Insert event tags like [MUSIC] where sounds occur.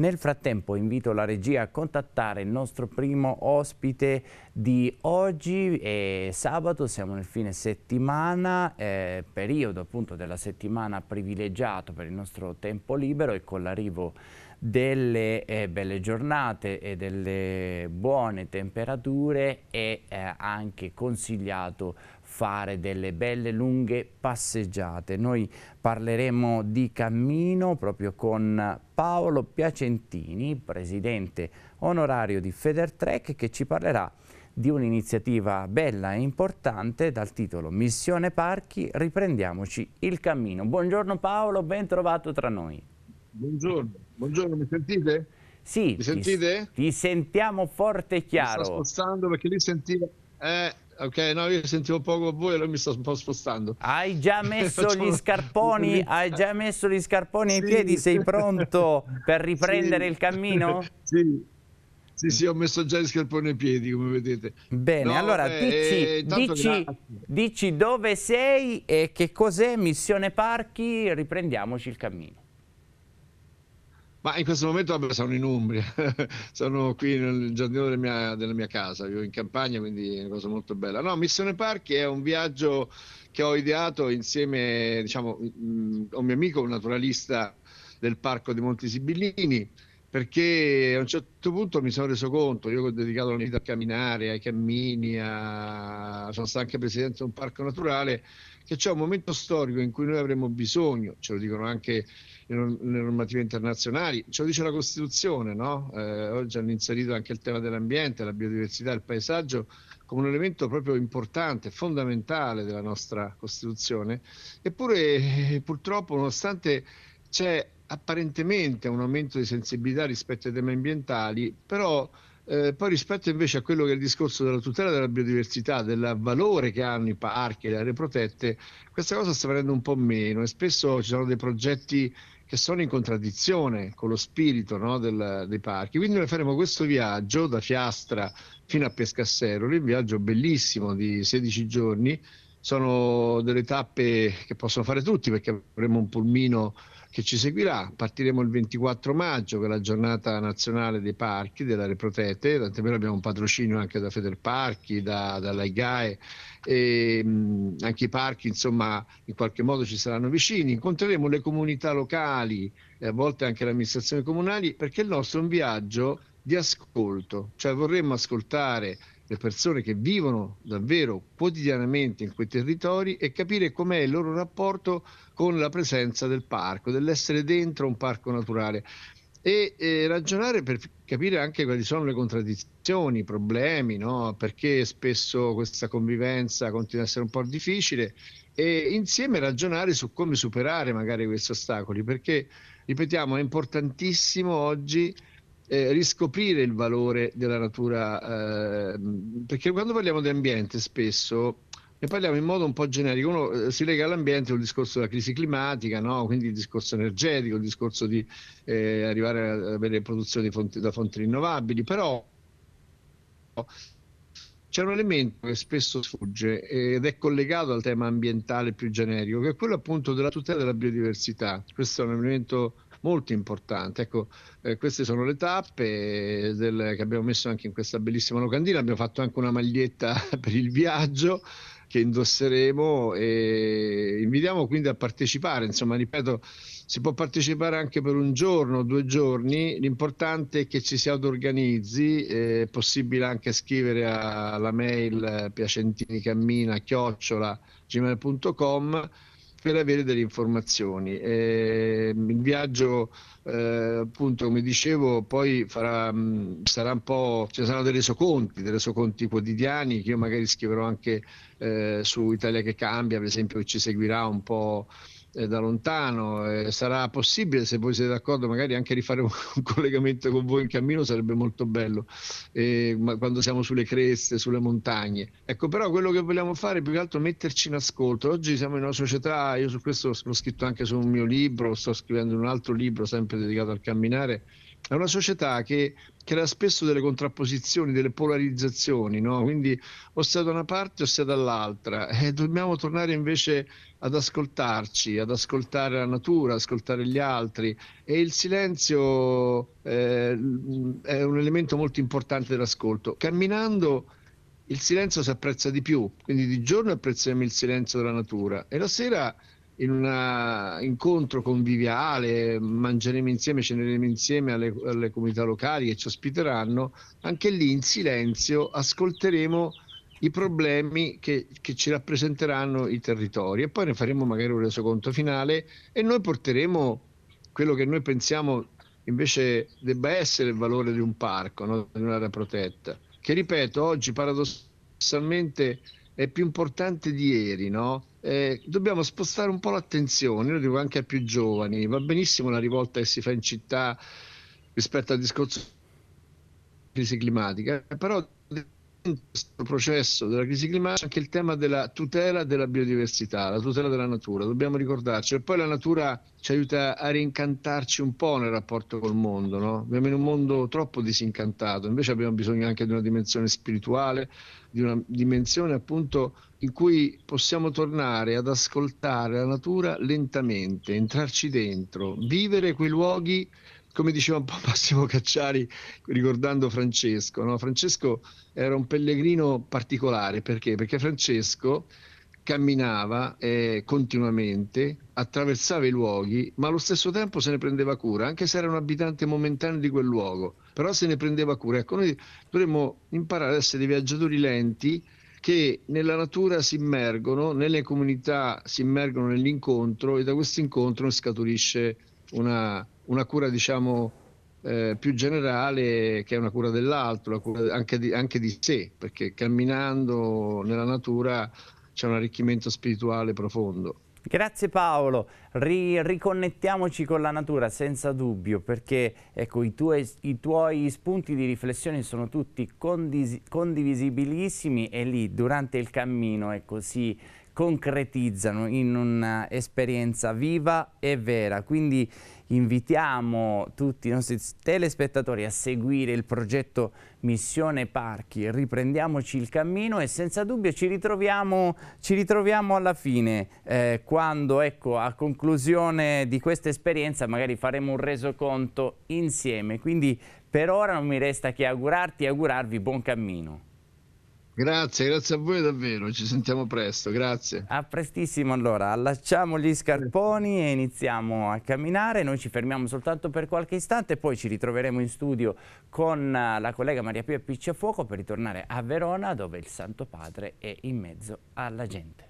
Nel frattempo invito la regia a contattare il nostro primo ospite di oggi. È sabato, siamo nel fine settimana, eh, periodo appunto della settimana privilegiato per il nostro tempo libero e con l'arrivo delle eh, belle giornate e delle buone temperature è eh, anche consigliato fare delle belle lunghe passeggiate. Noi parleremo di cammino proprio con Paolo Piacentini, presidente onorario di Federtrek, che ci parlerà di un'iniziativa bella e importante dal titolo Missione Parchi, riprendiamoci il cammino. Buongiorno Paolo, ben trovato tra noi. Buongiorno, buongiorno, mi sentite? Sì, mi sentite? Ti, ti sentiamo forte e chiaro. Mi sto spostando perché lì sentiva... Eh ok? No, io sentivo poco voi e allora mi sto un po' spostando. Hai già [LAUGHS] messo gli scarponi, hai già messo gli scarponi ai sì. piedi, sei pronto per riprendere sì. il cammino? [LAUGHS] Sì. Sì, sì, ho messo già gli scarponi ai piedi, come vedete. Bene, no, allora eh, dici, dici, dici dove sei e che cos'è Missione Parchi, riprendiamoci il cammino. Ma in questo momento vabbè, sono in Umbria, [LAUGHS] sono qui nel giardino della mia, della mia, casa, vivo in campagna, quindi è una cosa molto bella. No, Missione Parchi è un viaggio che ho ideato insieme diciamo, a mm, un mio amico, un naturalista del parco di Monti Sibillini, perché a un certo punto mi sono reso conto, io ho dedicato la mia vita a camminare, ai cammini, a... sono stato anche presidente di un parco naturale, che c'è un momento storico in cui noi avremo bisogno, ce lo dicono anche le normative internazionali, ce lo dice la Costituzione, no? eh, oggi hanno inserito anche il tema dell'ambiente, la biodiversità, il paesaggio come un elemento proprio importante, fondamentale della nostra Costituzione, eppure purtroppo nonostante c'è apparentemente un aumento di sensibilità rispetto ai temi ambientali, però eh, poi rispetto invece a quello che è il discorso della tutela della biodiversità, del valore che hanno i parchi e le aree protette, questa cosa sta venendo un po' meno e spesso ci sono dei progetti che sono in contraddizione con lo spirito no, del, dei parchi. Quindi noi faremo questo viaggio da Fiastra fino a Pescasseroli, un viaggio bellissimo di 16 giorni, sono delle tappe che possono fare tutti perché avremo un pulmino che ci seguirà. Partiremo il 24 maggio, che è la giornata nazionale dei parchi, delle aree protette, tant'è vero abbiamo un patrocinio anche da Federparchi, da, dall'AIGAE, e mh, anche i parchi insomma in qualche modo ci saranno vicini. Incontreremo le comunità locali e a volte anche le amministrazioni comunali perché il nostro è un viaggio di ascolto, cioè vorremmo ascoltare le persone che vivono davvero quotidianamente in quei territori e capire com'è il loro rapporto con la presenza del parco, dell'essere dentro un parco naturale e, e eh, ragionare per capire anche quali sono le contraddizioni, i problemi, no? perché spesso questa convivenza continua a essere un po' difficile e insieme ragionare su come superare magari questi ostacoli, perché ripetiamo è importantissimo oggi eh, riscoprire il valore della natura, eh, perché quando parliamo di ambiente spesso ne parliamo in modo un po' generico, uno eh, si lega all'ambiente il discorso della crisi climatica, no? quindi il discorso energetico, il discorso di eh, arrivare ad avere produzioni fonti, da fonti rinnovabili, però c'è un elemento che spesso sfugge ed è collegato al tema ambientale più generico, che è quello appunto della tutela della biodiversità. Questo è un elemento molto importante. Ecco, eh, queste sono le tappe del, che abbiamo messo anche in questa bellissima locandina, abbiamo fatto anche una maglietta [LAUGHS] per il viaggio che indosseremo e invitiamo quindi a partecipare, insomma ripeto si può partecipare anche per un giorno, due giorni, l'importante è che ci si auto-organizzi, è possibile anche scrivere alla mail eh, piacentinicamminachiocciolagmail.com per avere delle informazioni. Eh, il viaggio, eh, appunto, come dicevo, poi farà, mm, sarà un po', ci saranno dei resoconti, dei resoconti quotidiani che io magari scriverò anche eh, su Italia che cambia, per esempio, ci seguirà un po'. Eh, da lontano. Eh, sarà possibile, se voi siete d'accordo, magari anche rifare [LAUGHS] un, collegamento con voi in cammino sarebbe molto bello, eh, quando siamo sulle creste, sulle montagne. Ecco, però quello che vogliamo fare è più che altro metterci in ascolto. Oggi siamo in una società, io su questo l'ho scritto anche su un mio libro, sto scrivendo un altro libro sempre dedicato al camminare è una società che crea spesso delle contrapposizioni, delle polarizzazioni, no? quindi o sei da una parte o sei dall'altra e eh, dobbiamo tornare invece ad ascoltarci, ad ascoltare la natura, ascoltare gli altri e il silenzio eh, è un elemento molto importante dell'ascolto. Camminando il silenzio si apprezza di più, quindi di giorno apprezziamo il silenzio della natura e la sera in un eh, incontro conviviale, mangeremo insieme, ceneremo insieme alle, alle comunità locali che ci ospiteranno, anche lì in silenzio ascolteremo i problemi che, che, ci rappresenteranno i territori e poi ne faremo magari un resoconto finale e noi porteremo quello che noi pensiamo invece debba essere il valore di un parco, no? di un'area protetta, che ripeto oggi paradossalmente è più importante di ieri, no? eh, dobbiamo spostare un po' l'attenzione, lo dico anche ai più giovani, va benissimo la rivolta che si fa in città rispetto al discorso di crisi climatica, però in questo processo della crisi climatica anche il tema della tutela della biodiversità, la tutela della natura, dobbiamo ricordarci. E poi la natura ci aiuta a rincantarci un po' nel rapporto col mondo, no? Abbiamo in un mondo troppo disincantato, invece abbiamo bisogno anche di una dimensione spirituale, di una dimensione appunto in cui possiamo tornare ad ascoltare la natura lentamente, entrarci dentro, vivere quei luoghi come diceva un po' [LAUGHS] Massimo Cacciari ricordando Francesco, no? Francesco era un pellegrino particolare perché? Perché Francesco camminava eh, continuamente, attraversava i luoghi, ma allo stesso tempo se ne prendeva cura, anche se era un abitante momentaneo di quel luogo, però se ne prendeva cura. Ecco, noi dovremmo imparare ad essere viaggiatori lenti che nella natura si immergono, nelle comunità si immergono nell'incontro e da questo incontro scaturisce una, una cura diciamo eh, più generale che è una cura dell'altro, una cura anche, di, anche di, sé, perché camminando nella natura c'è un arricchimento spirituale profondo. Grazie Paolo, Ri riconnettiamoci con la natura senza dubbio perché ecco, i, tuoi, i, tuoi, spunti di riflessione sono tutti condivisibilissimi e lì durante il cammino ecco, concretizzano in un'esperienza viva e vera. Quindi invitiamo tutti i nostri telespettatori a seguire il progetto Missione Parchi, riprendiamoci il cammino e senza dubbio ci ritroviamo, ci ritroviamo alla fine, eh, quando ecco, a conclusione di questa esperienza magari faremo un resoconto insieme. Quindi per ora non mi resta che augurarti e augurarvi buon cammino. Grazie, grazie a voi davvero, ci sentiamo presto, grazie. A prestissimo allora, allacciamo gli scarponi e iniziamo a camminare, noi ci fermiamo soltanto per qualche istante, poi ci ritroveremo in studio con eh, la collega Maria Pia Picciafuoco per ritornare a Verona dove il Santo Padre è in mezzo alla gente.